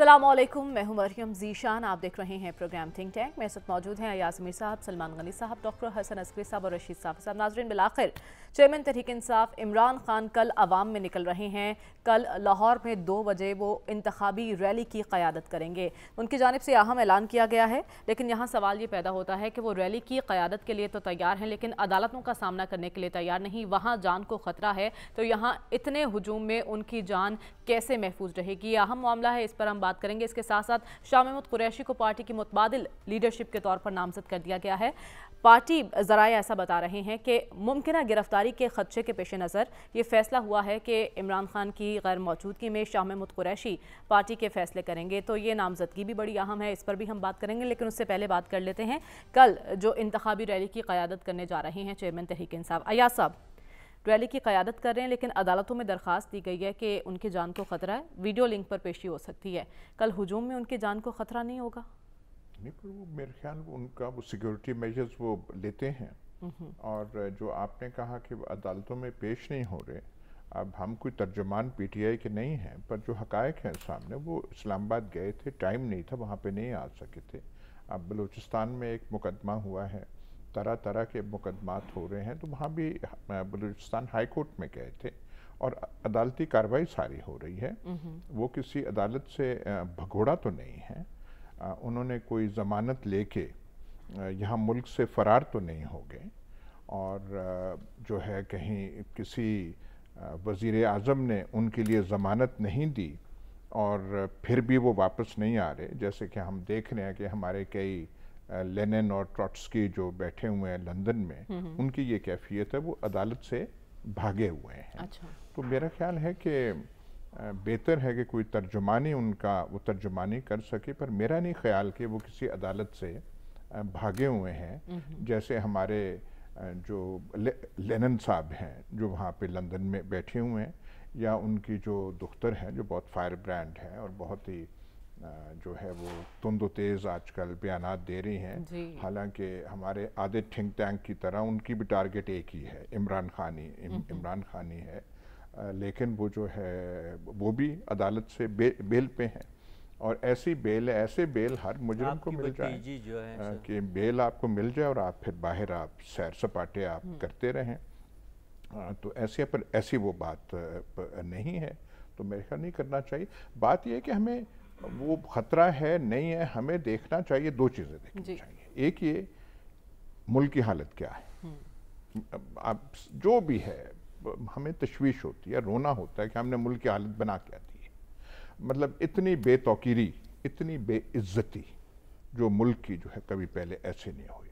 असलम मैं हूं मरियम जीशान आप देख रहे हैं प्रोग्राम थिंक टैंक मेरे साथ मौजूद हैं अयाज मीर साहब सलमान गनी साहब डॉक्टर हसन असकरी साहब और रशीद साहब साहब नाजरन बिलाखिर चेयरमैन तहरीक इंसाफ इमरान खान कल आवाम में निकल रहे हैं कल लाहौर में दो बजे वो इंतबी रैली की क़्यादत करेंगे उनकी जानब से अहम ऐलान किया गया है लेकिन यहाँ सवाल ये पैदा होता है कि वो रैली की क़्यादत के लिए तो तैयार हैं लेकिन अदालतों का सामना करने के लिए तैयार नहीं वहाँ जान को ख़तरा है तो यहाँ इतने हजूम में उनकी जान कैसे महफूज रहेगी अहम मामला है इस पर हम बात करेंगे इसके साथ साथ शाह महमूद कुरैशी को पार्टी की मुतबाद लीडरशिप के तौर पर नामजद कर दिया गया है पार्टी ज़रा ऐसा बता रहे हैं कि मुमकिन गिरफ्तारी के खदशे के पेश नज़र ये फैसला हुआ है कि इमरान खान की गैर मौजूदगी में शाह महमूद कुरैशी पार्टी के फैसले करेंगे तो ये नामजदगी भी बड़ी अहम है इस पर भी हम बात करेंगे लेकिन उससे पहले बात कर लेते हैं कल जो इंतबी रैली की क़्यादत करने जा रहे हैं चेयरमैन तहरीक इंसाफ अयाज साहब रैली की क्यादत कर रहे हैं लेकिन अदालतों में दरख्वास्त दी गई है कि उनकी जान को ख़तरा है वीडियो लिंक पर पेशी हो सकती है कल हजूम में उनकी जान को ख़तरा नहीं होगा नहीं पर वो मेरे ख्याल उनका वो सिक्योरिटी मेजर्स वो लेते हैं और जो आपने कहा कि अदालतों में पेश नहीं हो रहे अब हम कोई तर्जमान पीटीआई के नहीं हैं पर जो हकायक हैं सामने वो इस्लामाबाद गए थे टाइम नहीं था वहाँ पे नहीं आ सके थे अब बलूचिस्तान में एक मुकदमा हुआ है तरह तरह के मुकदमात हो रहे हैं तो वहाँ भी बलूचिस्तान हाई कोर्ट में गए थे और अदालती कार्रवाई सारी हो रही है वो किसी अदालत से भगोड़ा तो नहीं है उन्होंने कोई ज़मानत लेके यहाँ मुल्क से फरार तो नहीं हो गए और जो है कहीं किसी वज़ी अजम ने उनके लिए ज़मानत नहीं दी और फिर भी वो वापस नहीं आ रहे जैसे कि हम देख रहे हैं कि हमारे कई लेनिन और ट्रॉट्सकी जो बैठे हुए हैं लंदन में हम्म, हम्म। उनकी ये कैफियत है वो अदालत से भागे हुए हैं अच्छा। तो मेरा ख्याल है कि बेहतर है कि कोई तर्जुमानी उनका वो तर्जुमानी कर सके पर मेरा नहीं ख्याल कि वो किसी अदालत से भागे हुए हैं हम्म, जैसे हमारे जो ले, लेनन साहब हैं जो वहाँ पे लंदन में बैठे हुए हैं या उनकी जो दुख्तर हैं जो बहुत फायर ब्रांड हैं और बहुत ही जो है वो तुंद तेज़ आजकल बयान दे रही हैं हालांकि हमारे आधे थिंक टैंक की तरह उनकी भी टारगेट एक ही है इमरान खानी हम्म, हम्म। इमरान खानी है लेकिन वो जो है वो भी अदालत से बे, बेल पे हैं और ऐसी बेल ऐसे बेल हर मुजरम को मिल जाए जो है कि बेल आपको मिल जाए और आप फिर बाहर आप सैर सपाटे आप हम्म। करते रहें तो ऐसे पर ऐसी वो बात नहीं है तो मेरे ख्याल नहीं करना चाहिए बात यह कि हमें वो खतरा है नहीं है हमें देखना चाहिए दो चीज़ें देखनी चाहिए एक ये मुल्क की हालत क्या है आप हम्म। जो भी है हमें तशवीश होती है रोना होता है कि हमने मुल्क की हालत बना के आती है मतलब इतनी बेतौकीरी इतनी बेइज्जती जो मुल्क की जो है कभी पहले ऐसे नहीं हुई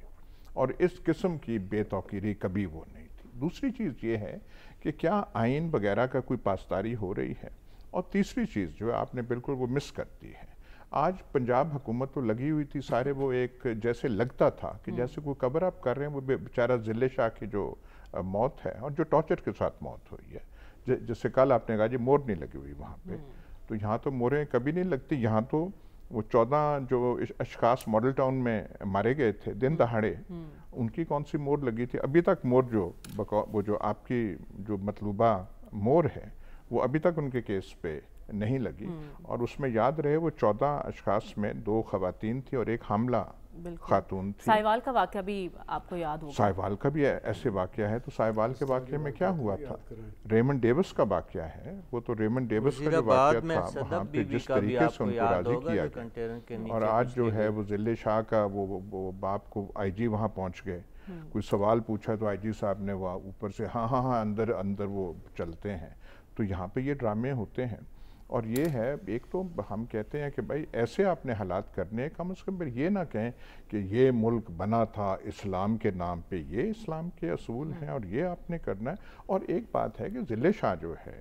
और इस किस्म की बेतौकीरी कभी वो नहीं थी दूसरी चीज़ ये है कि क्या आइन वगैरह का कोई पासदारी हो रही है और तीसरी चीज़ जो आपने बिल्कुल वो मिस कर दी है आज पंजाब हुकूमत तो लगी हुई थी सारे वो एक जैसे लगता था कि हम्म। जैसे कोई कवर अप कर रहे हैं वो बेचारा जिले शाह की जो मौत है और जो टॉर्चर के साथ मौत हुई है जैसे कल आपने कहा जी मोर नहीं लगी हुई वहाँ पे हम्म। तो यहाँ तो मोरें कभी नहीं लगती यहाँ तो वो चौदह जो अशखास मॉडल टाउन में मारे गए थे दिन हम्म। दहाड़े उनकी कौन सी मोर लगी थी अभी तक मोर जो वो जो आपकी जो मतलूबा मोर है वो अभी तक उनके केस पे नहीं लगी हम्म। और उसमें याद रहे वो चौदह अशखास में दो खातन थी और एक हमला खातून थी साहिवाल का वाक्य भी आपको याद होगा साहिवाल का भी ऐसे वाक्य है तो साहिवाल के वाक्य में क्या हुआ था रेमन डेविस का वाक्य है वो तो रेमन डेविस का जो वाक्य था वहाँ पे जिस तरीके से उनको राजी किया गया और आज जो है वो जिले शाह का वो बाप को आई जी वहाँ पहुँच गए हम्म। कोई सवाल पूछा तो आई जी साहब ने वहाँ ऊपर से हाँ हाँ हाँ अंदर अंदर वो चलते हैं तो यहाँ पे ये ड्रामे होते हैं और ये है एक तो हम कहते हैं कि भाई ऐसे आपने हालात करने कम अज़ कम ये ना कहें कि ये मुल्क बना था इस्लाम के नाम पे ये इस्लाम के असूल हैं और ये आपने करना है और एक बात है कि ज़िले शाह जो है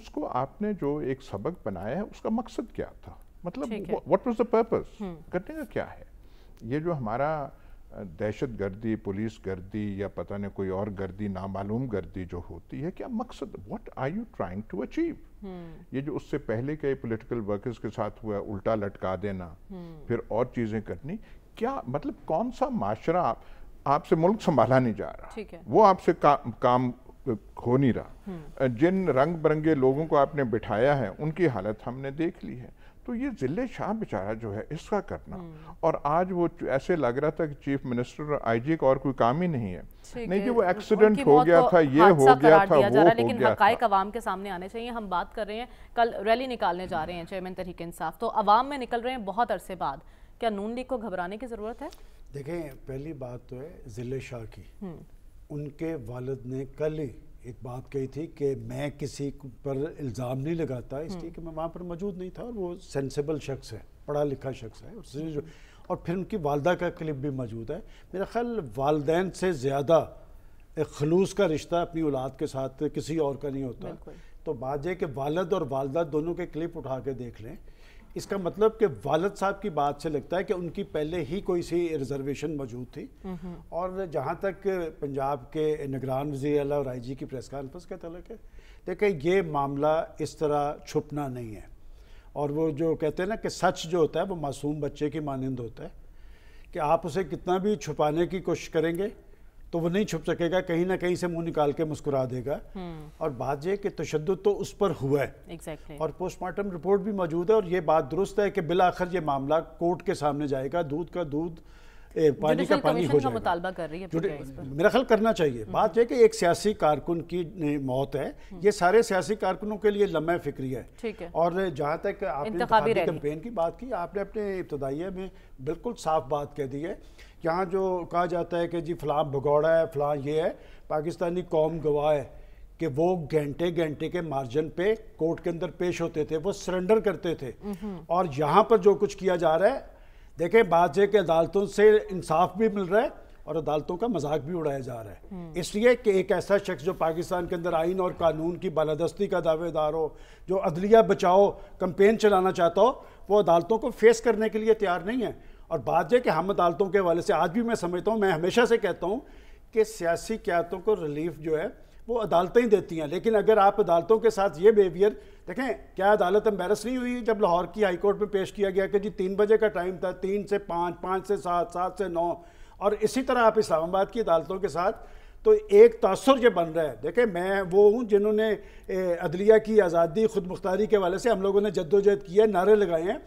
उसको आपने जो एक सबक बनाया है उसका मकसद क्या था मतलब व्हाट वाज द पर्पस करने का क्या है ये जो हमारा दहशत गर्दी पुलिस गर्दी या पता नहीं कोई और गर्दी नामालूम गर्दी जो होती है क्या मकसद what are you trying to achieve ये जो उससे पहले के पॉलिटिकल वर्कर्स के साथ हुआ उल्टा लटका देना हम्म। फिर और चीज़ें करनी क्या मतलब कौन सा माशरा आप आपसे मुल्क संभाला नहीं जा रहा वो आपसे का, काम हो नहीं रहा हम्म। जिन रंग बिरंगे लोगों को आपने बिठाया है उनकी हालत हमने देख ली है तो ये ज़िले शाह बेचारा जो है इसका करना हम्म। और आज वो ऐसे लग रहा था कि चीफ मिनिस्टर और आईजी का और कोई काम ही नहीं है नहीं जी वो एक्सीडेंट हो गया तो था ये हो गया था वो हो गया था लेकिन अवाम के सामने आने चाहिए हम बात कर रहे हैं कल रैली निकालने जा रहे हैं चेयरमैन तरीके इंसाफ तो अवाम में निकल रहे हैं बहुत अरसे बाद क्या नून लीग को घबराने की ज़रूरत है देखें पहली बात तो है ज़िले शाह की हम्म। उनके वालद ने कल ही एक बात कही थी कि मैं किसी पर इल्ज़ाम नहीं लगाता इसलिए कि मैं वहाँ पर मौजूद नहीं था और वो सेंसेबल शख्स है पढ़ा लिखा शख्स है और, और फिर उनकी वालदा का क्लिप भी मौजूद है मेरा ख्याल वालदेन से ज़्यादा एक खलूस का रिश्ता अपनी औलाद के साथ किसी और का नहीं होता तो बात यह कि वालद और वालदा दोनों के क्लिप उठा के देख लें इसका मतलब कि वालद साहब की बात से लगता है कि उनकी पहले ही कोई सी रिजर्वेशन मौजूद थी और जहाँ तक पंजाब के निगरान वजी अला राय जी की प्रेस कॉन्फ्रेंस का तलक है देखिए ये मामला इस तरह छुपना नहीं है और वो जो कहते हैं ना कि सच जो होता है वो मासूम बच्चे की मानंद होता है कि आप उसे कितना भी छुपाने की कोशिश करेंगे तो वो नहीं छुप सकेगा कहीं ना कहीं से मुंह निकाल के मुस्कुरा देगा हम्म। और बात यह कि तशद तो उस पर हुआ है exactly. और पोस्टमार्टम रिपोर्ट भी मौजूद है और ये बात दुरुस्त है कि बिल आखिर ये मामला कोर्ट के सामने जाएगा दूध का दूध पानी का पानी हो जाएगा कर रही है मेरा ख्याल करना चाहिए हम्म। बात यह कि एक सियासी कारकुन की मौत है हम्म। ये सारे सियासी कारकुनों के लिए लम्हा फिक्री है और जहाँ तक आपने कैंपेन की बात की आपने अपने इब्तदाइये में बिल्कुल साफ बात कह दी है यहाँ जो कहा जाता है कि जी फलां भगौड़ा है फलां ये है पाकिस्तानी कौम गवाह है कि वो घंटे घंटे के मार्जिन पे कोर्ट के अंदर पेश होते थे वो सरेंडर करते थे हम्म। और यहाँ पर जो कुछ किया जा रहा है देखें बाजे के अदालतों से इंसाफ भी मिल रहा है और अदालतों का मजाक भी उड़ाया जा रहा है हम्म। इसलिए कि एक ऐसा शख्स जो पाकिस्तान के अंदर आइन और कानून की बालादस्ती का दावेदार हो जो अदलिया बचाओ कंपेन चलाना चाहता हो वो अदालतों को फेस करने के लिए तैयार नहीं है और बात यह कि हम अदालतों के हवाले से आज भी मैं समझता हूँ मैं हमेशा से कहता हूँ कि सियासी क्यातों को रिलीफ जो है वो अदालतें ही देती हैं लेकिन अगर आप अदालतों के साथ ये बिहेवियर देखें क्या अदालत एम्बेरस नहीं हुई जब लाहौर की हाई कोर्ट में पेश किया गया कि जी तीन बजे का टाइम था तीन से पाँच पाँच से सात सात से नौ और इसी तरह आप इस्लामाबाद की अदालतों के साथ तो एक तासर ये बन रहा है देखें मैं वो हूँ जिन्होंने अदलिया की आज़ादी खुद मुख्तारी के वाले से हम लोगों ने जद्दोजहद की है नारे लगाए हैं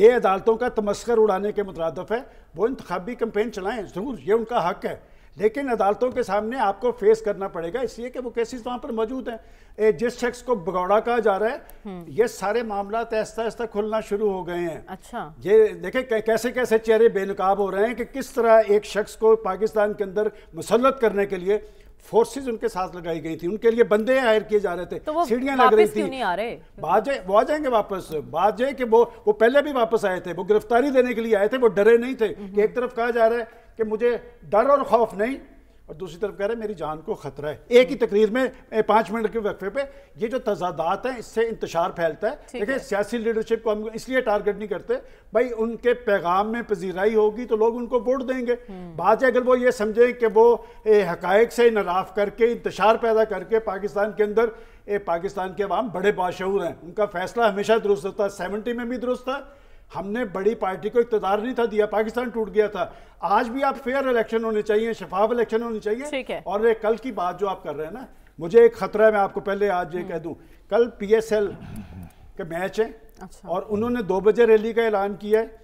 ये अदालतों का तमस्कर उड़ाने के मुतरदफ़ है वो इंतबी कम्पेन चलाएँ ज़रूर ये उनका हक है लेकिन अदालतों के सामने आपको फेस करना पड़ेगा इसलिए कि वो केसेस वहां पर मौजूद हैं जिस शख्स को बगौड़ा कहा जा रहा है हम्म। ये सारे मामला ऐसा ऐसा खुलना शुरू हो गए हैं अच्छा ये देखें कैसे कैसे चेहरे बेनकाब हो रहे हैं कि किस तरह एक शख्स को पाकिस्तान के अंदर मुसलत करने के लिए फोर्सेज उनके साथ लगाई गई थी उनके लिए बंदे हायर किए जा रहे थे तो सीढ़ियां लग रही थी नहीं आ रहे बाजे वो आ जाएंगे वापस बाजे कि वो वो पहले भी वापस आए थे वो गिरफ्तारी देने के लिए आए थे वो डरे नहीं थे कि एक तरफ कहा जा रहा है कि मुझे डर और खौफ नहीं और दूसरी तरफ कह रहे हैं मेरी जान को खतरा है एक ही तकरीर में पांच मिनट के वक्फे पे ये जो तजादात हैं इससे इंतजार फैलता है देखिए सियासी लीडरशिप को हम इसलिए टारगेट नहीं करते भाई उनके पैगाम में पजीराई होगी तो लोग उनको वोट देंगे हम्म। बाद अगर वो ये समझें कि वो हकैक से इनराफ करके इंतशार पैदा करके पाकिस्तान के अंदर पाकिस्तान के अवाम बड़े बाशहूर हैं उनका फैसला हमेशा दुरुस्त होता है सेवेंटी में भी दुरुस्त था हमने बड़ी पार्टी को इकतदार नहीं था दिया पाकिस्तान टूट गया था आज भी आप फेयर इलेक्शन होने चाहिए शफाफ इलेक्शन होने चाहिए ठीक है और ये कल की बात जो आप कर रहे हैं ना मुझे एक खतरा है मैं आपको पहले आज ये कह दूं कल पीएसएल के मैच है अच्छा। और उन्होंने दो बजे रैली का ऐलान किया है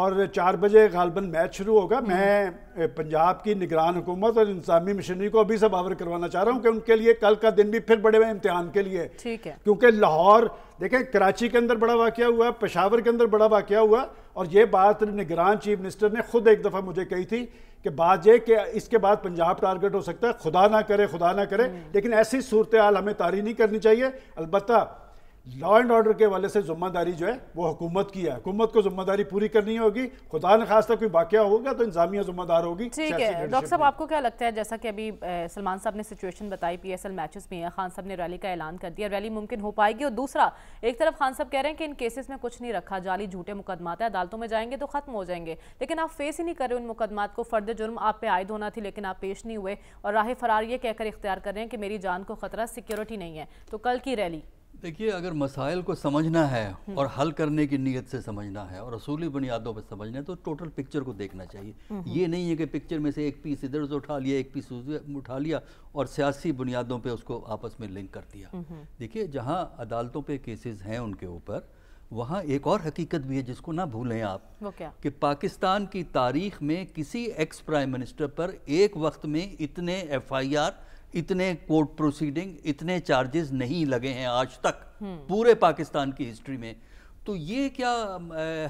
और चार बजे गालबन मैच शुरू होगा हम्म। मैं पंजाब की निगरान हुकूमत और इंसानी मशीनरी को अभी से बावर करवाना चाह रहा हूँ कि उनके लिए कल का दिन भी फिर बड़े हुए इम्तहान के लिए ठीक है क्योंकि लाहौर देखें कराची के अंदर बड़ा वाक़ हुआ पेशावर के अंदर बड़ा वाक़ हुआ और ये बात निगरान चीफ मिनिस्टर ने खुद एक दफ़ा मुझे कही थी कि बात यह कि इसके बाद पंजाब टारगेट हो सकता है खुदा ना करे खुदा ना करे हम्म। लेकिन ऐसी सूरत हाल हमें तारी नहीं करनी चाहिए अलबत्ता लॉ एंड ऑर्डर के वाले से जिम्मेदारी जो है वो हुकूमत की है हुकूमत को जिम्मेदारी पूरी करनी होगी खुदा ने खास कोई वाक्य होगा तो इंजामिया जिम्मेदार होगी ठीक है डॉक्टर साहब आपको क्या लगता है जैसा कि अभी सलमान साहब ने सिचुएशन बताई पी एस एल मैचेस में खान साहब ने रैली का ऐलान कर दिया रैली मुमकिन हो पाएगी और दूसरा एक तरफ खान साहब कह रहे हैं कि इन केसेस में कुछ नहीं रखा जाली झूठे मुकदमा है अदालतों में जाएंगे तो खत्म हो जाएंगे लेकिन आप फेस ही नहीं कर रहे उन मुकदमात को फर्द जुर्म आप पे आयद होना थी लेकिन आप पेश नहीं हुए और राह फरार ये कहकर इख्तियार कर रहे हैं कि मेरी जान को खतरा सिक्योरिटी नहीं है तो कल की रैली देखिए अगर मसाइल को समझना है हम्म। और हल करने की नीयत से समझना है और असूली बुनियादों पर समझना है तो टोटल पिक्चर को देखना चाहिए हम्म, हम्म। ये नहीं है कि पिक्चर में से एक पीस इधर से उठा लिया एक पीस उठा लिया और सियासी बुनियादों पे उसको आपस में लिंक कर दिया देखिए जहाँ अदालतों पे केसेस हैं उनके ऊपर वहाँ एक और हकीकत भी है जिसको ना भूलें आप वो क्या कि पाकिस्तान की तारीख में किसी एक्स प्राइम मिनिस्टर पर एक वक्त में इतने एफ आई आर इतने कोर्ट प्रोसीडिंग इतने चार्जेस नहीं लगे हैं आज तक हम्म। पूरे पाकिस्तान की हिस्ट्री में तो ये क्या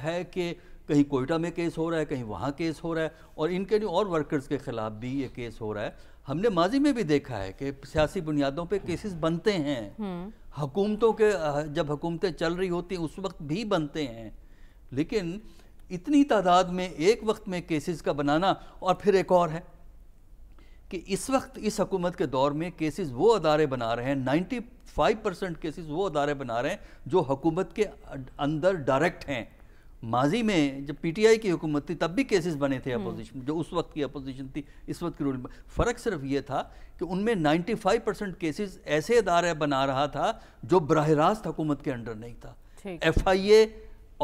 है कि कहीं कोयटा में केस हो रहा है कहीं वहाँ केस हो रहा है और इनके और वर्कर्स के ख़िलाफ़ भी ये केस हो रहा है हमने माजी में भी देखा है कि सियासी बुनियादों पे केसेस बनते हैं हम्म। हुकूमतों के जब हुकूमतें चल रही होती हैं उस वक्त भी बनते हैं लेकिन इतनी तादाद में एक वक्त में केसेस का बनाना और फिर एक और है कि इस वक्त इस हकूमत के दौर में केसेस वो अदारे बना रहे हैं 95 परसेंट केसेस वो अदारे बना रहे हैं जो हकूमत के अं-, अंदर डायरेक्ट हैं माजी में जब पीटीआई की हुकूमत थी तब भी केसेस बने थे अपोजिशन हम्म। जो उस वक्त की अपोजिशन थी इस वक्त की रूलिंग फ़र्क सिर्फ ये था कि उनमें 95 परसेंट केसेज ऐसे अदारे बना रहा था जो बरह रास्त हुकूमत के अंडर नहीं था एफ आई ए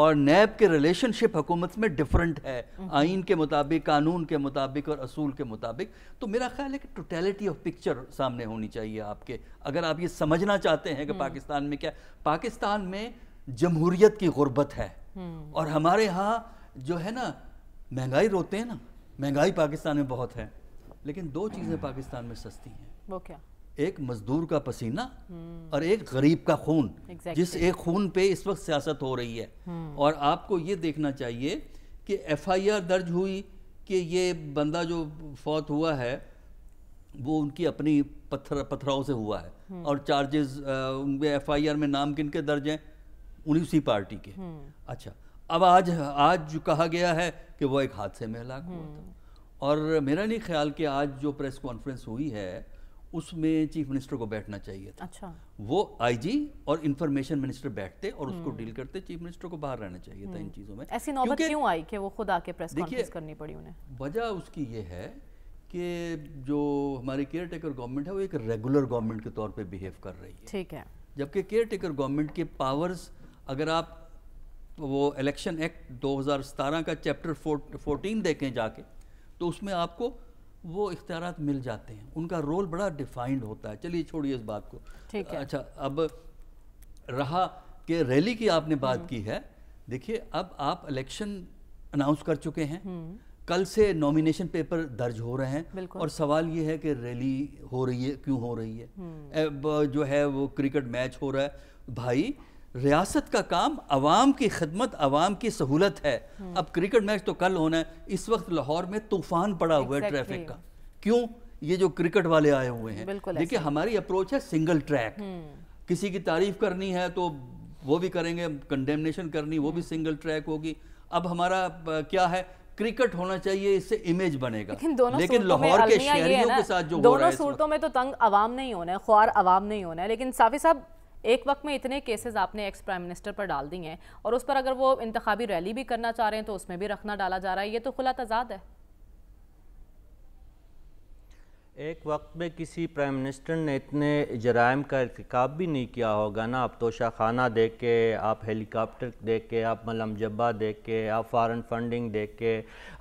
और नैब के रिलेशनशिप हुकूमत में डिफरेंट है हम्म। आइन के मुताबिक कानून के मुताबिक और असूल के मुताबिक तो मेरा ख्याल है कि टोटेलिटी ऑफ पिक्चर सामने होनी चाहिए आपके अगर आप ये समझना चाहते हैं कि हम्म। पाकिस्तान में क्या पाकिस्तान में जमहूरीत की गुर्बत है हम्म। और हमारे यहाँ जो है ना महंगाई रोते हैं ना महंगाई पाकिस्तान में बहुत है लेकिन दो चीज़ें पाकिस्तान में सस्ती हैं वो क्या एक मजदूर का पसीना हम्म। और एक गरीब का खून exactly. जिस एक खून पे इस वक्त सियासत हो रही है हम्म। और आपको ये देखना चाहिए कि एफआईआर दर्ज हुई कि ये बंदा जो फौत हुआ है वो उनकी अपनी पत्थर पत्थराव से हुआ है हम्म। और चार्जेस उनके एफ आई आर में नाम किन के दर्ज हैं उन्हीं उसी पार्टी के अच्छा अब आज आज जो कहा गया है कि वो एक हादसे में हलाक हुआ था और मेरा नहीं ख्याल कि आज जो प्रेस कॉन्फ्रेंस हुई है उसमें चीफ मिनिस्टर को बैठना चाहिए था अच्छा वो आईजी और इंफॉर्मेशन मिनिस्टर बैठते और उसको डील हम्म। करते चीफ मिनिस्टर को बाहर रहना चाहिए था इन हम्म। चीज़ों में ऐसी नौबत क्यों आई कि वो खुद आके प्रेस कॉन्फ्रेंस करनी पड़ी उन्हें वजह उसकी ये है कि जो हमारी केयर टेकर गवर्नमेंट है वो एक रेगुलर गवर्नमेंट के तौर पर बिहेव कर रही है ठीक है जबकि केयर टेकर गवर्नमेंट के पावर्स अगर आप वो इलेक्शन एक्ट दो का चैप्टर फोर्टीन देखें जाके तो उसमें आपको वो इख्तियार मिल जाते हैं उनका रोल बड़ा डिफाइंड होता है चलिए छोड़िए इस बात को ठीक है अच्छा अब रहा कि रैली की आपने बात हम्म। की है देखिए अब आप इलेक्शन अनाउंस कर चुके हैं हम्म। कल से नॉमिनेशन पेपर दर्ज हो रहे हैं और सवाल ये है कि रैली हो रही है क्यों हो रही है हम्म। जो है वो क्रिकेट मैच हो रहा है भाई रियासत का काम अवाम की खदमत अवाम की सहूलत है हम्म। अब क्रिकेट मैच तो कल होना है इस वक्त लाहौर में तूफान पड़ा हुआ है ट्रैफिक का क्यों ये जो क्रिकेट वाले आए हुए हैं देखिए हमारी अप्रोच है सिंगल ट्रैक हम्म। किसी की तारीफ करनी है तो वो भी करेंगे कंडेमनेशन करनी वो भी सिंगल ट्रैक होगी अब हमारा क्या है क्रिकेट होना चाहिए इससे इमेज बनेगा लेकिन दोनों लेकिन लाहौर के शहरियों के साथ जो दोनों सूरतों में तो तंग आवाम नहीं होना है ख्वार आवाम नहीं होना है लेकिन साफी साहब एक वक्त में इतने केसेस आपने एक्स प्राइम मिनिस्टर पर डाल दी हैं और उस पर अगर वो इंतबी रैली भी करना चाह रहे हैं तो उसमें भी रखना डाला जा रहा है ये तो खुला तजाद है एक वक्त में किसी प्राइम मिनिस्टर ने इतने जराइम का इरतकब भी नहीं किया होगा ना आप तोशा खाना देख के आप हेलीकॉप्टर देख के आप मलम जब्बा देख के आप फ़ारन फंडिंग देख के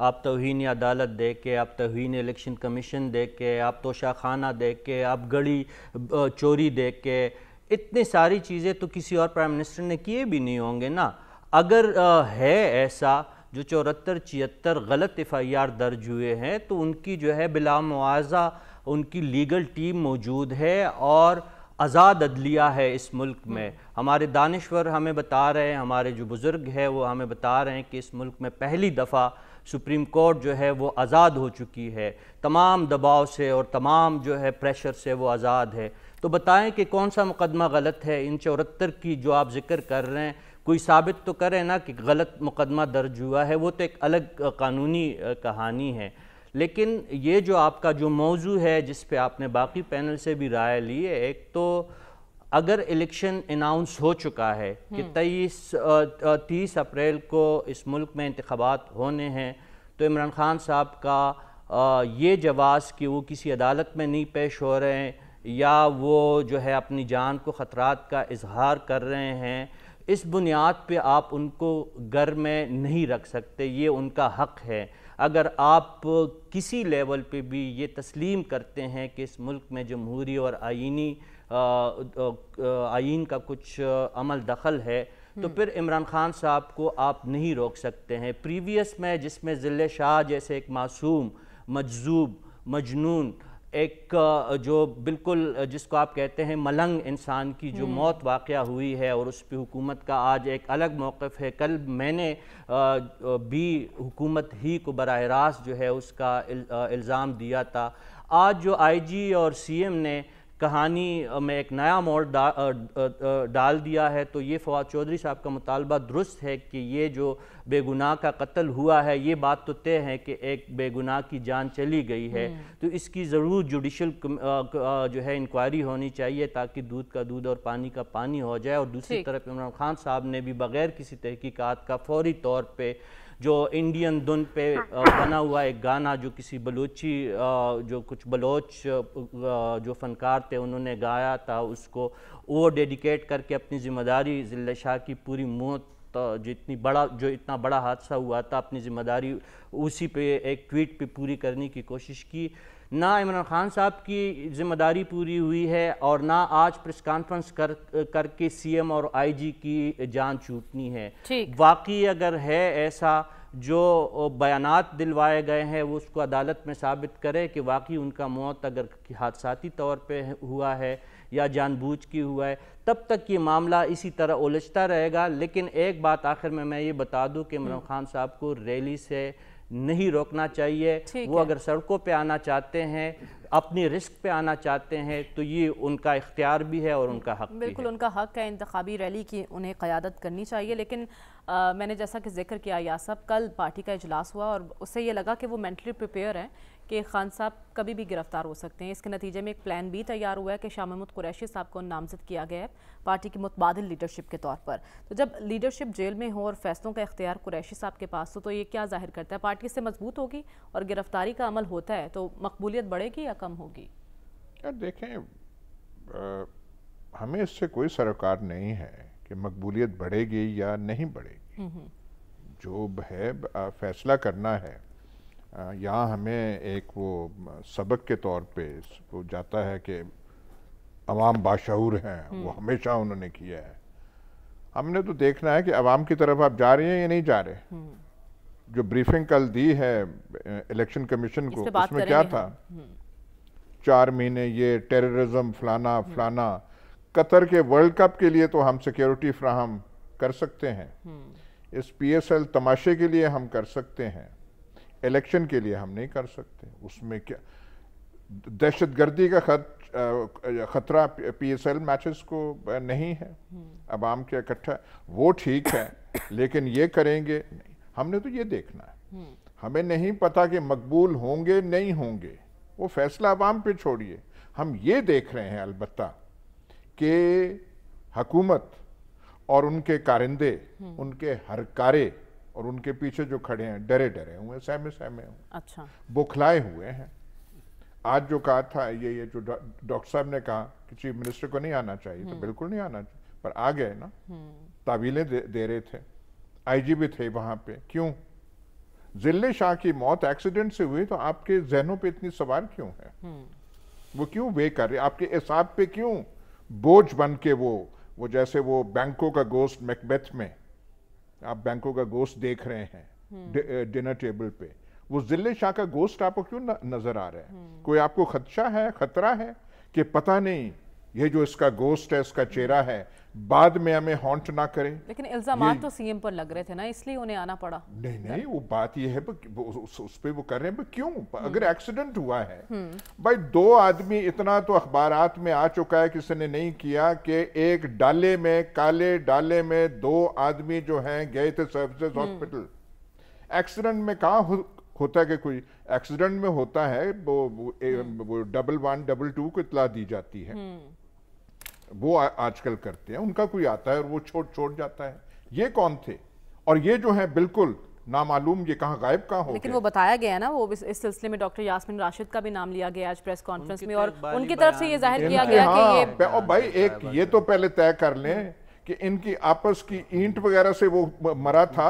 आप तोहन अदालत देख के आप तोहन इलेक्शन कमीशन देख के आप तोशा खाना देख के आप गड़ी चोरी देख के इतनी सारी चीज़ें तो किसी और प्राइम मिनिस्टर ने किए भी नहीं होंगे ना अगर आ, है ऐसा जो चौहत्तर छिहत्तर गलत एफ आई आर दर्ज हुए हैं तो उनकी जो है बिलामुआजा उनकी लीगल टीम मौजूद है और आज़ाद अदलिया है इस मुल्क में हम्म। हमारे दानश्वर हमें बता रहे हैं हमारे जो बुज़ुर्ग है वो हमें बता रहे हैं कि इस मुल्क में पहली दफ़ा सुप्रीम कोर्ट जो है वो आज़ाद हो चुकी है तमाम दबाव से और तमाम जो है प्रेशर से वो आज़ाद है तो बताएं कि कौन सा मुकदमा गलत है इन चौहत्तर की जो आप जिक्र कर रहे हैं कोई साबित तो करें ना कि गलत मुकदमा दर्ज हुआ है वो तो एक अलग कानूनी कहानी है लेकिन ये जो आपका जो मौजू है जिस पे आपने बाकी पैनल से भी राय ली है एक तो अगर इलेक्शन अनाउंस हो चुका है हम्म। कि तेईस तीस अप्रैल को इस मुल्क में इंतबात होने हैं तो इमरान खान साहब का ये जवाब कि वो किसी अदालत में नहीं पेश हो रहे हैं या वो जो है अपनी जान को ख़तरात का इजहार कर रहे हैं इस बुनियाद पे आप उनको घर में नहीं रख सकते ये उनका हक़ है अगर आप किसी लेवल पे भी ये तस्लीम करते हैं कि इस मुल्क में जमहूरी और आइनी आइन का कुछ अमल दखल है तो हम्म। फिर इमरान खान साहब को आप नहीं रोक सकते हैं प्रीवियस में जिसमें ज़िले शाह जैसे एक मासूम मजजूब मजनून एक जो बिल्कुल जिसको आप कहते हैं मलंग इंसान की जो हम्म। मौत वाक़ हुई है और उस पर हुकूमत का आज एक अलग मौक़ है कल मैंने भी हुकूमत ही को बरह रास्त जो है उसका इल्ज़ाम दिया था आज जो आईजी और सीएम ने कहानी में एक नया मोड़ डा, डाल दिया है तो ये फवाद चौधरी साहब का मुतालबा दुरुस्त है कि ये जो बेगुनाह का कत्ल हुआ है ये बात तो तय है कि एक बेगुनाह की जान चली गई है हम्म। तो इसकी ज़रूर जुडिशल जो है इंक्वायरी होनी चाहिए ताकि दूध का दूध और पानी का पानी हो जाए और दूसरी तरफ इमरान खान साहब ने भी बगैर किसी तहकीकात का फौरी तौर पर जो इंडियन धुन पे हाँ। बना हुआ एक गाना जो किसी बलूची जो कुछ बलोच जो फनकार थे उन्होंने गाया था उसको वो डेडिकेट करके अपनी जिम्मेदारी जिले शाह की पूरी मौत तो जो इतनी बड़ा जो इतना बड़ा हादसा हुआ था अपनी जिम्मेदारी उसी पे एक ट्वीट पे पूरी करने की कोशिश की ना इमरान खान साहब की जिम्मेदारी पूरी हुई है और ना आज प्रेस कॉन्फ्रेंस कर करके सीएम और आईजी की जान छूटनी है वाकई अगर है ऐसा जो बयानात दिलवाए गए हैं वो उसको अदालत में साबित करे कि वाकई उनका मौत अगर हादसाती तौर पे हुआ है या जानबूझ की हुआ है तब तक ये मामला इसी तरह उलझता रहेगा लेकिन एक बात आखिर में मैं ये बता दूं कि इमरान हम्म। खान साहब को रैली से नहीं रोकना चाहिए वो अगर सड़कों पे आना चाहते हैं अपनी रिस्क पे आना चाहते हैं तो ये उनका इख्तियार भी है और उनका हक बिल्कुल भी है। उनका हक है इंतबी रैली की उन्हें क़्यादत करनी चाहिए लेकिन आ, मैंने जैसा कि जिक्र किया यासब कल पार्टी का इजलास हुआ और उससे ये लगा कि वो मेंटली प्रिपेयर हैं कि खान साहब कभी भी गिरफ्तार हो सकते हैं इसके नतीजे में एक प्लान भी तैयार हुआ है कि शाह महमूद कुरैशी साहब को नामजद किया गया है पार्टी की मुतबाद लीडरशिप के तौर पर तो जब लीडरशिप जेल में हो और फैसलों का इख्तियार कुरैशी साहब के पास हो तो ये क्या जाहिर करता है पार्टी से मजबूत होगी और गिरफ्तारी का अमल होता है तो मकबूलियत बढ़ेगी या कम होगी देखें आ, हमें इससे कोई सरोकार नहीं है कि मकबूलियत बढ़ेगी या नहीं बढ़ेगी हम्म, हम्म। जो है फैसला करना है यहाँ हमें एक वो सबक के तौर पे वो जाता है कि अवाम बाशूर हैं वो हम्म। हमेशा उन्होंने किया है हमने तो देखना है कि अवाम की तरफ आप जा रहे हैं या नहीं जा रहे हम्म। जो ब्रीफिंग कल दी है इलेक्शन कमीशन को उसमें क्या था हम्म। चार महीने ये टेररिज्म फलाना फलाना कतर के वर्ल्ड कप के लिए तो हम सिक्योरिटी फ्राहम कर सकते हैं इस पीएसएल तमाशे के लिए हम कर सकते हैं इलेक्शन के लिए हम नहीं कर सकते उसमें क्या दहशत गर्दी का ख़तरा पी एस एल मैचेस को नहीं है हम्म। आवाम के इकट्ठा वो ठीक है लेकिन ये करेंगे नहीं हमने तो ये देखना है हम्म। हमें नहीं पता कि मकबूल होंगे नहीं होंगे वो फैसला आवाम पे छोड़िए हम ये देख रहे हैं अलबत् कि हकूमत और उनके कारिंदे हम्म। उनके हर कारे और उनके पीछे जो खड़े हैं डरे डरे हुए हैं सहमे सहमे हुए अच्छा बुखलाए हुए हैं आज जो कहा था ये ये जो डॉक्टर साहब ने कहा कि चीफ मिनिस्टर को नहीं आना चाहिए तो हम्म। बिल्कुल नहीं आना चाहिए पर आ गए ना हम्म। ताबीलें दे, दे रहे थे आईजी भी थे वहां पे क्यों जिले शाह की मौत एक्सीडेंट से हुई तो आपके जहनों पे इतनी सवार क्यों है हम्म। वो क्यों वे कर रहे आपके हिसाब पे क्यों बोझ बन के वो वो जैसे वो बैंकों का गोस्ट मैकबेथ में आप बैंकों का गोश्त देख रहे हैं हम्म। डिनर टेबल पे वो जिले शाह का गोश्त आपको क्यों नजर आ रहा है हम्म। कोई आपको खदशा है खतरा है कि पता नहीं ये जो इसका गोस्ट है इसका चेहरा है बाद में हमें हॉन्ट ना करें लेकिन इल्जाम तो सीएम पर लग रहे थे ना इसलिए उन्हें आना पड़ा नहीं नहीं वो बात ये है उस, उस पे वो कर रहे हैं क्यों अगर एक्सीडेंट हम्म। हुआ है हम्म। भाई दो आदमी इतना तो अखबार में आ चुका है किसी ने नहीं किया कि एक डाले में काले डाले में दो आदमी जो हैं गए थे सर्विसेज हॉस्पिटल एक्सीडेंट में कहा हो, होता है कि कोई एक्सीडेंट में होता है वो, वो डबल वन डबल टू को इतला दी जाती है हम्म। वो आजकल करते हैं उनका कोई आता है और वो छोड़ छोड़ जाता है ये कौन थे और ये जो है बिल्कुल नामालूम ये कहाँ गायब कहाँ हो लेकिन वो बताया गया ना वो इस सिलसिले में डॉक्टर यासमिन राशिद का भी नाम लिया गया आज प्रेस कॉन्फ्रेंस में तो और उनकी तरफ से ये जाहिर किया गया कि ये हाँ, भाई एक ये तो पहले तय कर लें कि इनकी आपस की ईंट वगैरह से वो मरा था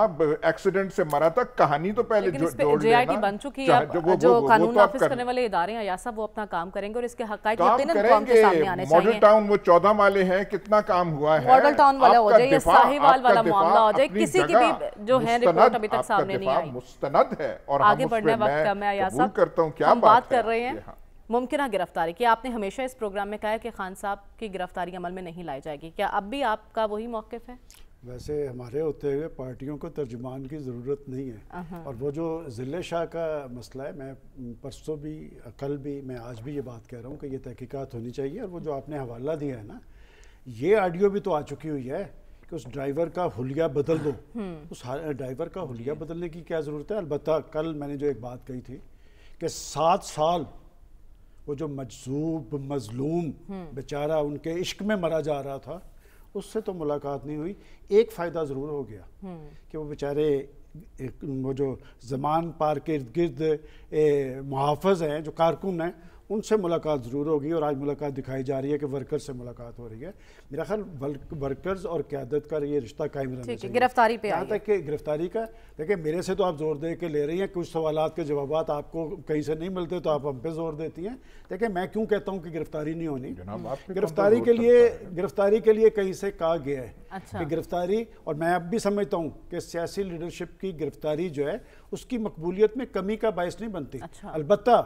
एक्सीडेंट से मरा था कहानी तो पहले जो, जोड़ लेना बन चुकी है जो, वो, जो वो, तो कानून करने वाले इदारे हैं या सब वो अपना काम करेंगे और इसके के सामने आने मॉडल टाउन वो चौदह वाले हैं कितना काम हुआ है मॉडल टाउन वाला हो जाए साहिवाल वाला मामला हो जाए किसी की भी जो है रिपोर्ट अभी तक सामने नहीं आई मुस्तनद है और आगे बढ़ने वक्त मैं करता हूँ क्या बात कर रहे हैं मुमकिन गिरफ्तारी की आपने हमेशा इस प्रोग्राम में कहा है कि खान साहब की गिरफ्तारी अमल में नहीं लाई जाएगी क्या अब भी आपका वही मौक़ है वैसे हमारे होते हुए पार्टियों को तर्जुमान की ज़रूरत नहीं है और वो जो ज़िले शाह का मसला है मैं परसों भी कल भी मैं आज भी ये बात कह रहा हूँ कि ये तहकीकत होनी चाहिए और वो जो आपने हवाला दिया है ना ये ऑडियो भी तो आ चुकी हुई है कि उस ड्राइवर का हुलिया बदल दो हम्म। उस ड्राइवर का हुलिया बदलने की क्या ज़रूरत है अलबत् कल मैंने जो एक बात कही थी कि सात साल वो जो मजसूब मजलूम बेचारा उनके इश्क में मरा जा रहा था उससे तो मुलाकात नहीं हुई एक फ़ायदा ज़रूर हो गया कि वो बेचारे वो जो जमान पार के इर्द गिर्द मुहाफ़ हैं जो कारकुन हैं उनसे मुलाकात ज़रूर होगी और आज मुलाकात दिखाई जा रही है कि वर्कर्स से मुलाकात हो रही है मेरा ख्याल वर्कर्स और क्यादत का ये रिश्ता कायम रहना चाहिए गिरफ्तारी पे यहाँ तक कि गिरफ्तारी का देखिए मेरे से तो आप जोर दे के ले रही हैं कुछ सवाल के जवाब आपको कहीं से नहीं मिलते तो आप हम पे जोर देती हैं देखिए मैं क्यों कहता हूँ कि गिरफ्तारी नहीं होनी गिरफ्तारी के लिए गिरफ्तारी के लिए कहीं से कहा गया है अच्छा। कि गिरफ्तारी और मैं अब भी समझता हूँ कि सियासी लीडरशिप की गिरफ्तारी जो है उसकी मकबूलियत में कमी का बायस नहीं बनती अच्छा। अलबत्ता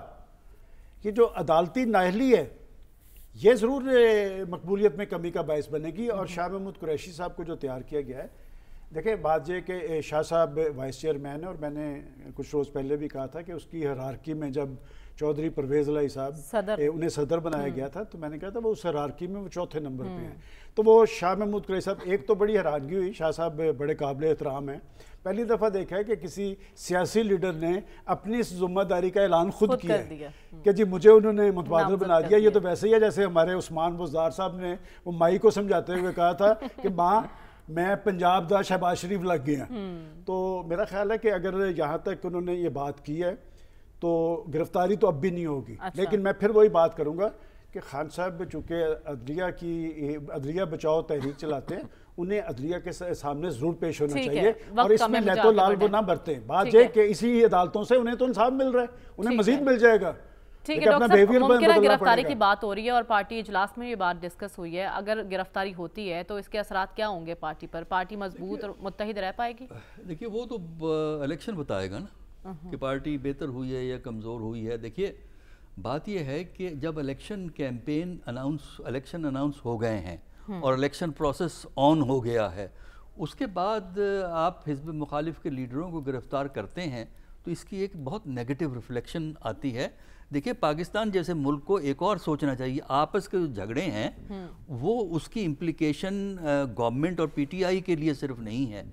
कि जो अदालती नाहली है ये ज़रूर मकबूलियत में कमी का बायस बनेगी और हम्म। शाह महमूद कुरैशी साहब को जो तैयार किया गया है देखिए बात यह कि शाह साहब वाइस चेयरमैन है और मैंने कुछ रोज़ पहले भी कहा था कि उसकी हरारकी में जब चौधरी परवेज लाई साहब सदर। उन्हें सदर बनाया हम्म। गया था तो मैंने कहा था वो उस हरारकी में वो चौथे नंबर पर हम्म। हैं तो वो शाह महमूद कुरैश साहब एक तो बड़ी हैरानगी हुई शाह साहब बड़े काबिल एहतराम हैं पहली दफ़ा देखा है कि किसी सियासी लीडर ने अपनी इस जिम्मेदारी का ऐलान खुद, खुद किया है हम्म। कि जी मुझे उन्होंने मुतबादल बना दिया ये तो वैसे ही है जैसे हमारे उस्मान बुजार साहब ने वो माई को समझाते हुए कहा था कि माँ मैं पंजाब का शहबाज शरीफ लग गया हम्म। तो मेरा ख्याल है कि अगर यहाँ तक उन्होंने ये बात की है तो गिरफ्तारी तो अब भी नहीं होगी अच्छा। लेकिन मैं फिर वही बात करूँगा कि खान साहब चूँकि अदलिया की अदलिया बचाओ तहरीक चलाते हैं उन्हें अदलिया के सामने जरूर पेश होना चाहिए और इसमें नैतो लाल वो ना बरते बात यह कि इसी अदालतों से उन्हें तो इंसाफ मिल रहा है उन्हें मजीद मिल जाएगा ठीक है डॉक्टर मुमकिन गिरफ्तारी की बात हो रही है और पार्टी इजलास में ये बात डिस्कस हुई है अगर गिरफ्तारी होती है तो इसके असरा क्या होंगे पार्टी पर पार्टी मजबूत और मुतहद रह पाएगी देखिए वो तो इलेक्शन बताएगा ना हाँ, हाँ। कि पार्टी बेहतर हुई है या कमज़ोर हुई है देखिए बात यह है कि जब election campaign announce election announce हो गए हैं हम्म। और इलेक्शन प्रोसेस ऑन हो गया है उसके बाद आप हिजब मुखालिफ के लीडरों को गिरफ्तार करते हैं तो इसकी एक बहुत नेगेटिव रिफ्लेक्शन आती है देखिए पाकिस्तान जैसे मुल्क को एक और सोचना चाहिए आपस के जो झगड़े हैं हम्म। वो उसकी इम्प्लिकेशन गवर्नमेंट और पीटीआई के लिए सिर्फ नहीं है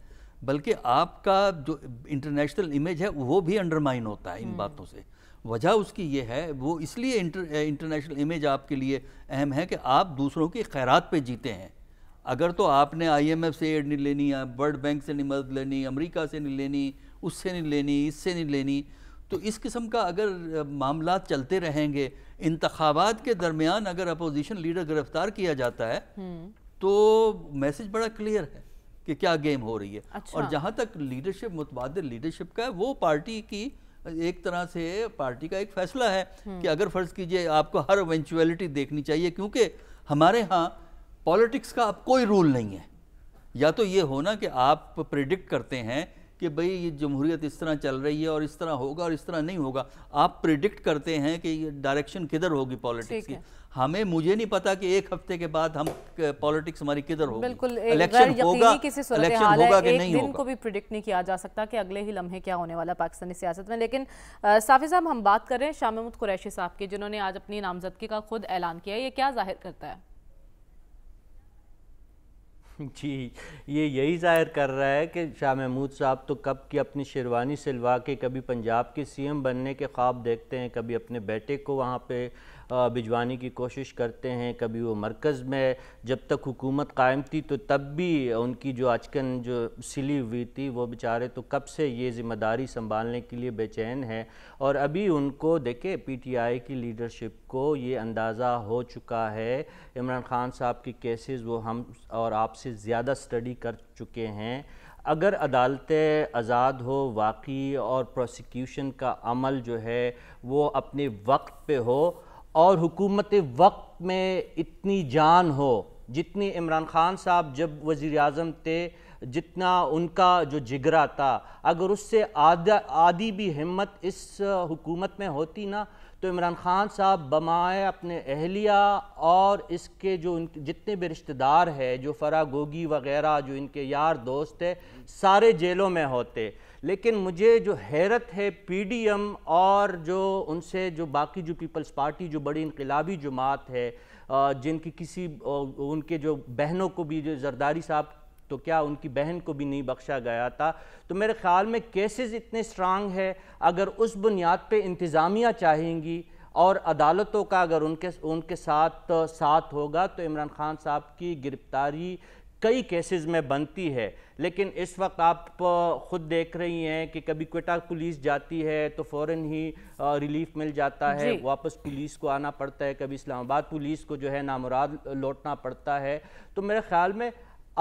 बल्कि आपका जो इंटरनेशनल इमेज है वो भी अंडरमाइन होता है इन हम्म। बातों से वजह उसकी ये है वो इसलिए इंटर इंटरनेशनल इमेज आपके लिए अहम है कि आप दूसरों की खैरात पे जीते हैं अगर तो आपने आईएमएफ से एड नहीं लेनी वर्ल्ड बैंक से नहीं मदद लेनी अमेरिका से नहीं लेनी उससे नहीं लेनी इससे नहीं लेनी तो इस किस्म का अगर मामला चलते रहेंगे इंतबात के दरमियान अगर अपोजिशन लीडर गिरफ्तार किया जाता है हम्म। तो मैसेज बड़ा क्लियर है कि क्या गेम हो रही है अच्छा। और जहाँ तक लीडरशिप मुतबाद लीडरशिप का है वो पार्टी की एक तरह से पार्टी का एक फैसला है हम्म। कि अगर फर्ज कीजिए आपको हर इवेंचुअलिटी देखनी चाहिए क्योंकि हमारे यहाँ पॉलिटिक्स का अब कोई रूल नहीं है या तो ये होना कि आप प्रिडिक्ट करते हैं कि भाई ये जमहूरियत इस तरह चल रही है और इस तरह होगा और इस तरह नहीं होगा आप प्रिडिक्ट करते हैं कि ये डायरेक्शन किधर होगी पॉलिटिक्स की हमें मुझे नहीं पता कि एक हफ्ते के बाद हम पॉलिटिक्स हमारी किधर होगी बिल्कुल इलेक्शन होगा इलेक्शन होगा कि नहीं होगा को भी प्रिडिक्ट नहीं किया जा सकता कि अगले ही लम्हे क्या होने वाला पाकिस्तानी सियासत में लेकिन साफी साहब हम बात कर रहे हैं शाह महमूद कुरैशी साहब की जिन्होंने आज अपनी नामजदगी का खुद ऐलान किया ये क्या जाहिर करता है जी ये यही जाहिर कर रहा है कि शाह महमूद साहब तो कब की अपनी शेरवानी सिलवा के कभी पंजाब के सीएम बनने के ख्वाब देखते हैं कभी अपने बेटे को वहाँ पे भिजवाने की कोशिश करते हैं कभी वो मरकज़ में जब तक हुकूमत कायम थी तो तब भी उनकी जो अचकन जो सिली हुई थी वो बेचारे तो कब से ये ज़िम्मेदारी संभालने के लिए बेचैन है और अभी उनको देखे पी टी आई की लीडरशिप को ये अंदाज़ा हो चुका है इमरान खान साहब के केसेस वो हम और आपसे ज़्यादा स्टडी कर चुके हैं अगर अदालतें आज़ाद हो वाकई और प्रोसिक्यूशन का अमल जो है वो अपने वक्त पे हो और हुकूमत वक्त में इतनी जान हो जितनी इमरान ख़ान साहब जब वज़ी अजम थे जितना उनका जो जिगरा था अगर उससे आधा आधी भी हिम्मत इस हुकूमत में होती ना तो इमरान ख़ान साहब बमाए अपने अहलिया और इसके जो उन जितने भी रिश्तेदार है जो फरा गोगी वगैरह जो इनके यार दोस्त है सारे जेलों में होते लेकिन मुझे जो हैरत है पीडीएम और जो उनसे जो बाकी जो पीपल्स पार्टी जो बड़ी इनकलाबी जमात है जिनकी किसी उनके जो बहनों को भी जो जरदारी साहब तो क्या उनकी बहन को भी नहीं बख्शा गया था तो मेरे ख्याल में केसेस इतने स्ट्रांग है अगर उस बुनियाद पे इंतज़ामिया चाहेंगी और अदालतों का अगर उनके उनके साथ साथ होगा तो इमरान खान साहब की गिरफ्तारी कई केसेस में बनती है लेकिन इस वक्त आप ख़ुद देख रही हैं कि कभी क्वेटा पुलिस जाती है तो फ़ौर ही रिलीफ मिल जाता है वापस पुलिस को आना पड़ता है कभी इस्लामाबाद पुलिस को जो है नामुराद लौटना पड़ता है तो मेरे ख्याल में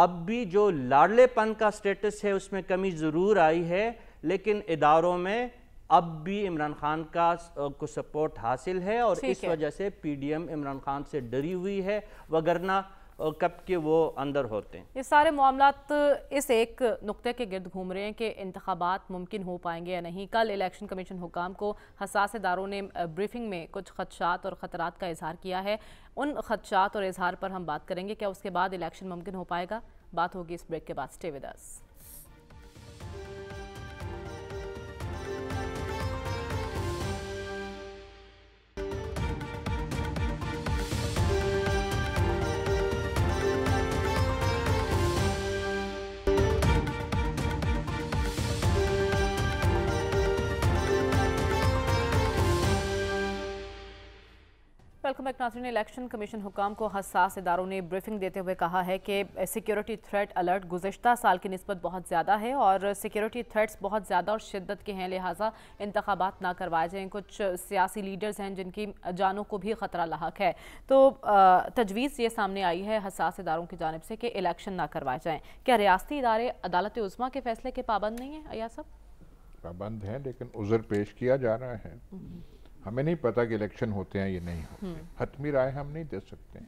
अब भी जो लाडलेपन का स्टेटस है उसमें कमी ज़रूर आई है लेकिन इदारों में अब भी इमरान खान का को सपोर्ट हासिल है और इस वजह से पीडीएम इमरान खान से डरी हुई है वगरना और कब के वो अंदर होते हैं ये सारे मामला इस एक नुक्ते के गर्द घूम रहे हैं कि इंतबात मुमकिन हो पाएंगे या नहीं कल इलेक्शन कमीशन हुकाम को हसास इदारों ने ब्रीफिंग में कुछ खदशात और खतरा का इजहार किया है उन खदशात और इजहार पर हम बात करेंगे क्या उसके बाद इलेक्शन मुमकिन हो पाएगा बात होगी इस ब्रेक के बाद स्टे विद वेलकम बैक नाजरीन इलेक्शन कमीशन हुकाम को हसास इदारों ने ब्रीफिंग देते हुए कहा है कि सिक्योरिटी थ्रेट अलर्ट गुजशत साल की नस्बत बहुत ज़्यादा है और सिक्योरिटी थ्रेट्स बहुत ज़्यादा और शिद्दत के हैं लिहाजा इंतबात ना करवाए जाएँ कुछ सियासी लीडर्स हैं जिनकी जानों को भी ख़तरा लाक है तो तजवीज़ ये सामने आई है हसास इदारों की जानब से कि इलेक्शन ना करवाए जाएँ क्या रियाती इदारे अदालत उज़मा के फैसले के पाबंद नहीं है अया पाबंद हैं लेकिन उज़र पेश किया जा रहा है हम्म। हमें नहीं पता कि इलेक्शन होते हैं या नहीं होते हम्म। हतमी राय हम नहीं दे सकते हैं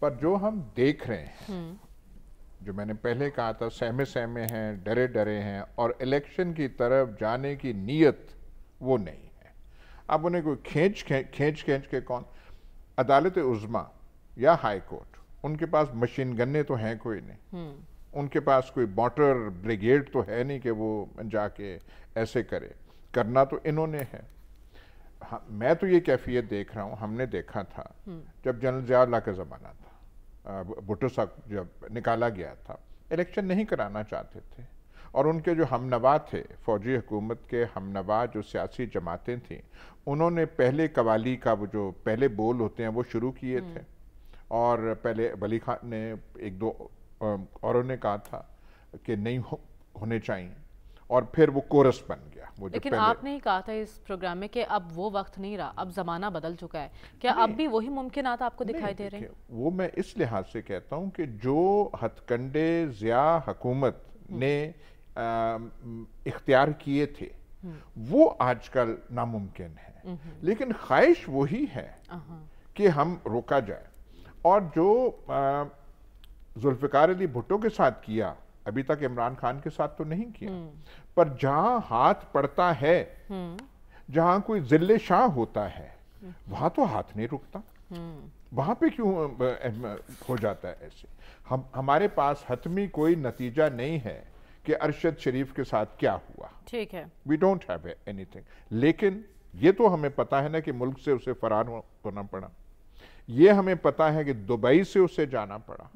पर जो हम देख रहे हैं हम्म। जो मैंने पहले कहा था सहमे सहमे हैं डरे डरे हैं और इलेक्शन की तरफ जाने की नीयत वो नहीं है अब उन्हें कोई खींच खींच खींच के कौन अदालत उज़मा या हाई कोर्ट उनके पास मशीन गन्ने तो हैं कोई नहीं हम्म। उनके पास कोई बॉटर ब्रिगेड तो है नहीं कि वो जाके ऐसे करे करना तो इन्होंने है हाँ, मैं तो ये कैफियत देख रहा हूँ हमने देखा था हम्म। जब जनरल जयाला का ज़माना था भुट्टो साहब जब निकाला गया था इलेक्शन नहीं कराना चाहते थे और उनके जो हमनवा थे फौजी हुकूमत के हमनवा जो सियासी जमातें थीं उन्होंने पहले कवाली का वो जो पहले बोल होते हैं वो शुरू किए थे हम्म। और पहले वली खान ने एक दो औरों ने कहा था कि नहीं हो, होने चाहिए और फिर वो कोरस बन गया लेकिन आपने ही कहा था इस प्रोग्राम में कि अब वो वक्त नहीं रहा अब जमाना बदल चुका है क्या अब भी वही मुमकिन आपको दिखाई दे रहे हैं वो मैं इस लिहाज से कहता हूँ कि जो हथकंडे जिया हकूमत हम्म। ने इख्तियार किए थे हम्म। वो आजकल नामुमकिन है हम्म। लेकिन ख्वाहिश वही है कि हम रोका जाए और जो जुल्फ़िकार अली भुट्टो के साथ किया अभी तक इमरान खान के साथ तो नहीं किया हम्म। पर जहां हाथ पड़ता है हम्म। जहां कोई जिले शाह होता है हम्म। वहां तो हाथ नहीं रुकता वहां पे क्यों हो जाता है ऐसे हम हमारे पास हतमी कोई नतीजा नहीं है कि अरशद शरीफ के साथ क्या हुआ ठीक है वी डोंट हैव एनीथिंग लेकिन ये तो हमें पता है ना कि मुल्क से उसे फरार होना पड़ा ये हमें पता है कि दुबई से उसे जाना पड़ा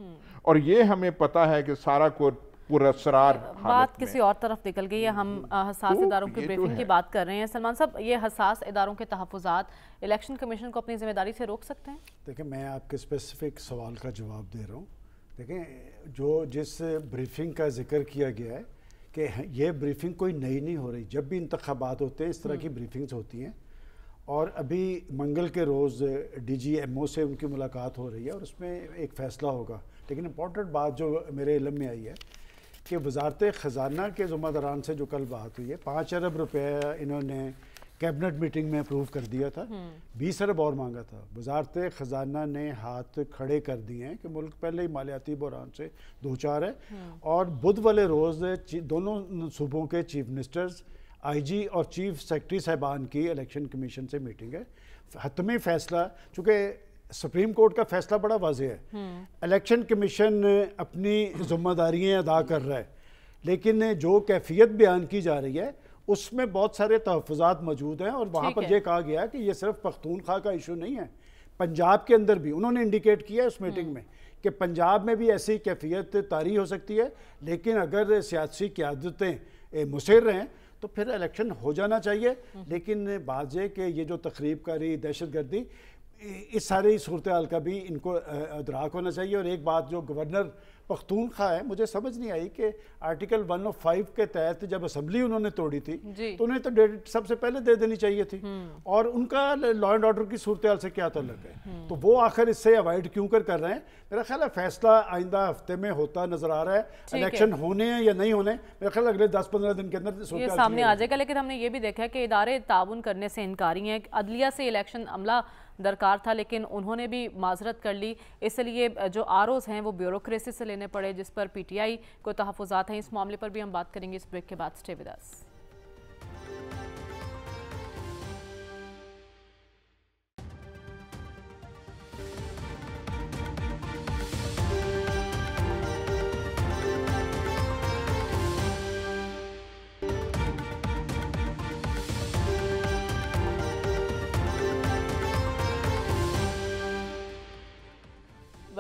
और ये हमें पता है कि सारा कोर्ट पुरसरार बात किसी और तरफ निकल गई है हम हम्म, हसास इदारों की तो ब्रीफिंग की बात कर रहे हैं सलमान साहब ये हसास इदारों के तहफात इलेक्शन कमीशन को अपनी जिम्मेदारी से रोक सकते हैं देखिए मैं आपके स्पेसिफिक सवाल का जवाब दे रहा हूँ देखें जो जिस ब्रीफिंग का जिक्र किया गया है कि यह ब्रीफिंग कोई नई नहीं हो रही जब भी इंतबात होते हैं इस तरह हम्म। की ब्रीफिंग्स होती हैं और अभी मंगल के रोज़ डी से उनकी मुलाकात हो रही है और उसमें एक फ़ैसला होगा लेकिन इम्पोर्टेंट बात जो मेरे इलम में आई है कि वजारत ख़जाना के जुम्मेदारान से जो कल बात हुई है पाँच अरब रुपये इन्होंने कैबिनेट मीटिंग में अप्रूव कर दिया था हम्म। बीस अरब और मांगा था वजारत ख़जाना ने हाथ खड़े कर दिए हैं कि मुल्क पहले ही मालियाती बहरान से दो चार है हम्म। और बुध वाले रोज़ दोनों सूबों के चीफ मिनिस्टर्स आईजी और चीफ सेक्रेटरी साहबान की इलेक्शन कमीशन से मीटिंग है हतमी फैसला चूँकि सुप्रीम कोर्ट का फैसला बड़ा वाज है हम्म। इलेक्शन कमीशन अपनी जिम्मेदारियाँ अदा कर रहा है लेकिन जो कैफियत बयान की जा रही है उसमें बहुत सारे तहफात मौजूद हैं और वहाँ पर यह कहा गया कि ये सिर्फ पख्तूनखा का इशू नहीं है पंजाब के अंदर भी उन्होंने इंडिकेट किया उस हम्म। मीटिंग में कि पंजाब में भी ऐसी कैफियत तारी हो सकती है लेकिन अगर सियासी क्यादतें मुसर रहें तो फिर इलेक्शन हो जाना चाहिए हम्म। लेकिन बात यह कि ये जो तकरीब कारी दहशत गर्दी इस सारी सूरत हाल का भी इनको अदराक होना चाहिए और एक बात जो गवर्नर पख्तूनखा है मुझे समझ नहीं आई कि आर्टिकल 105 के तहत जब असम्बली उन्होंने तोड़ी थी तो उन्हें तो डेट सबसे पहले दे देनी चाहिए थी हम्म। और उनका लॉ एंड ऑर्डर की सूरत हाल से क्या तलक है हम्म। तो वो आखिर इससे अवॉइड क्यों कर कर रहे हैं मेरा ख्याल है फैसला आइंदा हफ्ते में होता नजर आ रहा है इलेक्शन होने या नहीं होने मेरा ख्याल अगले दस पंद्रह दिन के अंदर सामने आ जाएगा लेकिन हमने ये भी देखा है कि इदारे ताउन करने से इनकारी है अदलिया से इलेक्शन अमला दरकार था लेकिन उन्होंने भी माजरत कर ली इसलिए जो आर हैं वो ब्यूरोसी से लेने पड़े जिस पर पी टी आई को तहफ़ात हैं इस मामले पर भी हम बात करेंगे इस ब्रेक के बाद स्टे विदास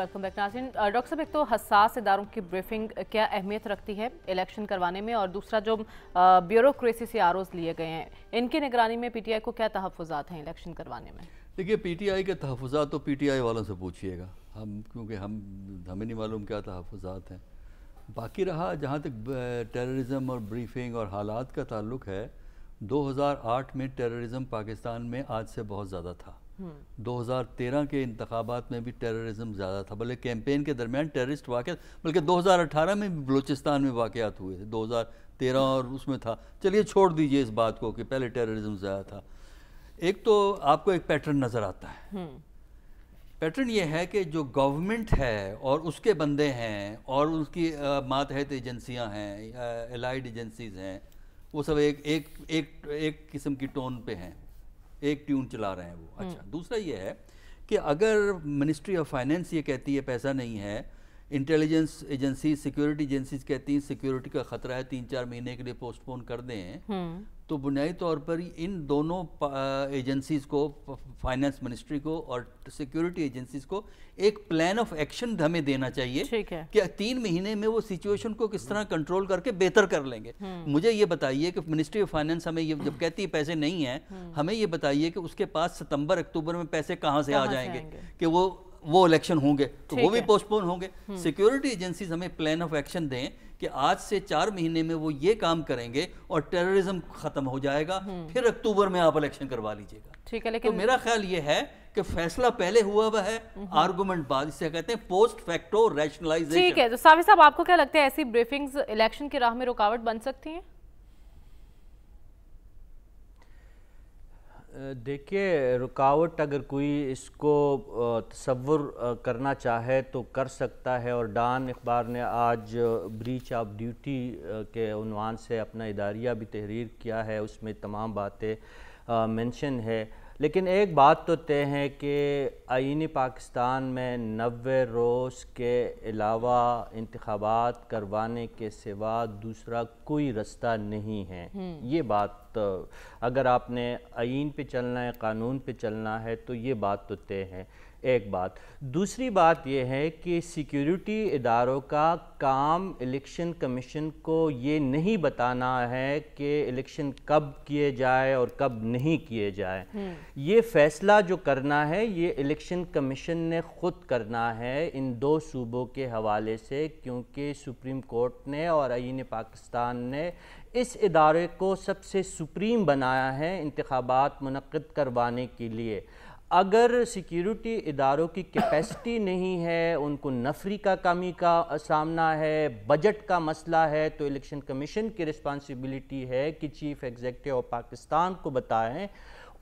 वेलकम बैक नाजिन डॉक्टर साहब एक तो हसास इदारों की ब्रीफिंग क्या अहमियत रखती है इलेक्शन करवाने में और दूसरा जो ब्यूरोसी से आरोज लिए गए हैं इनकी निगरानी में पीटीआई को क्या तहफात हैं इलेक्शन करवाने में देखिए पीटीआई के तहफात तो पीटीआई वालों से पूछिएगा हम क्योंकि हम हमें नहीं मालूम क्या तहफात हैं बाकी रहा जहाँ तक टेररिज़म और ब्रीफिंग और हालात का ताल्लुक है आठ में टेररिज़म पाकिस्तान में आज से बहुत ज़्यादा था 2013 के इंतबात में भी टेररिज्म ज़्यादा था भले कैंपेन के दरमियान टेररिस्ट वाक़ बल्कि 2018 में भी बलूचिस्तान में वाक़ात हुए थे 2013 और उसमें था चलिए छोड़ दीजिए इस बात को कि पहले टेररिज्म ज़्यादा था एक तो आपको एक पैटर्न नज़र आता है पैटर्न हम्म। ये है कि जो गवर्नमेंट है और उसके बंदे हैं और उसकी मातहत एजेंसियाँ हैं एलाइड एजेंसीज हैं वो सब एक एक एक, एक किस्म की टोन पे हैं एक ट्यून चला रहे हैं वो हम्म। अच्छा दूसरा ये है कि अगर मिनिस्ट्री ऑफ फाइनेंस ये कहती है पैसा नहीं है इंटेलिजेंस एजेंसी सिक्योरिटी एजेंसीज कहती हैं सिक्योरिटी का खतरा है तीन चार महीने के लिए पोस्टपोन कर दें हम्म। तो बुनियादी तौर पर इन दोनों एजेंसीज़ को फाइनेंस मिनिस्ट्री को और सिक्योरिटी एजेंसीज़ को एक प्लान ऑफ एक्शन हमें देना चाहिए कि तीन महीने में वो सिचुएशन को किस तरह कंट्रोल करके बेहतर कर लेंगे हम्म। मुझे ये बताइए कि मिनिस्ट्री ऑफ फाइनेंस हमें ये जब कहती है पैसे नहीं हैं हम्म। हमें ये बताइए कि उसके पास सितंबर अक्टूबर में पैसे कहाँ से आ जाएंगे कि वो वो इलेक्शन होंगे तो वो भी पोस्टपोन होंगे सिक्योरिटी हम्म। एजेंसीज हमें प्लान ऑफ एक्शन दें कि आज से चार महीने में वो ये काम करेंगे और टेररिज्म खत्म हो जाएगा हम्म। फिर अक्टूबर में आप इलेक्शन करवा लीजिएगा ठीक है तो लेकिन तो मेरा ख्याल ये है कि फैसला पहले हुआ हुआ है आर्गूमेंट हम्म। बाद इसे कहते हैं पोस्ट फैक्टो रैशनलाइजेशन ठीक है तो साहब आपको क्या लगता है ऐसी ब्रीफिंग्स इलेक्शन की राह में रुकावट बन सकती हैं देखिए रुकावट अगर कोई इसको तस्वुर करना चाहे तो कर सकता है और डान अखबार ने आज ब्रीच ऑफ ड्यूटी के उनवान से अपना इदारिया भी तहरीर किया है उसमें तमाम बातें मेंशन है लेकिन एक बात तो तय है कि आइनी पाकिस्तान में नबे रोज़ के अलावा इंतबात करवाने के सिवा दूसरा कोई रास्ता नहीं है हम्म। ये बात तो अगर आपने आइन पे चलना है कानून पे चलना है तो ये बात तो तय है एक बात दूसरी बात यह है कि सिक्योरिटी इदारों का काम इलेक्शन कमीशन को ये नहीं बताना है कि इलेक्शन कब किए जाए और कब नहीं किए जाए हम्म। ये फैसला जो करना है ये इलेक्शन कमीशन ने ख़ुद करना है इन दो सूबों के हवाले से क्योंकि सुप्रीम कोर्ट ने और आइन पाकिस्तान ने इस इदारे को सबसे सुप्रीम बनाया है इंतबात मनद करवाने के लिए अगर सिक्योरिटी इदारों की कैपेसिटी नहीं है उनको नफरी का कमी का सामना है बजट का मसला है तो इलेक्शन कमीशन की रिस्पांसिबिलिटी है कि चीफ एग्जेक्टिव ऑफ पाकिस्तान को बताएं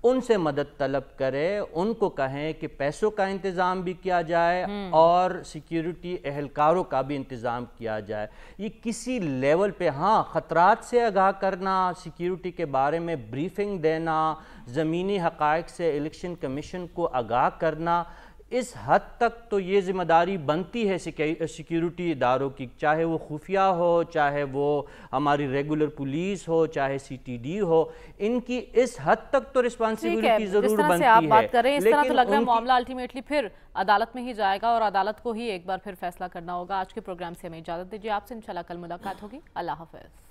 उनसे मदद तलब करें उनको कहें कि पैसों का इंतज़ाम भी किया जाए हम्म। और सिक्योरिटी अहलकारों का भी इंतज़ाम किया जाए ये किसी लेवल पे हाँ ख़तरात से आगाह करना सिक्योरिटी के बारे में ब्रीफिंग देना ज़मीनी हक़ से इलेक्शन कमीशन को आगाह करना इस हद तक तो ये ज़िम्मेदारी बनती है सिक्योरिटी इदारों की चाहे वो खुफिया हो चाहे वो हमारी रेगुलर पुलिस हो चाहे सीटीडी हो इनकी इस हद तक तो रिस्पॉन्सिबिलिटी ज़रूर बनती आप है बात करें इस तरह तो लग रहा है मामला अल्टीमेटली फिर अदालत में ही जाएगा और अदालत को ही एक बार फिर फैसला करना होगा आज के प्रोग्राम से हमें इजाज़त दीजिए आपसे इनशाला कल मुलाकात होगी अल्लाह हाफ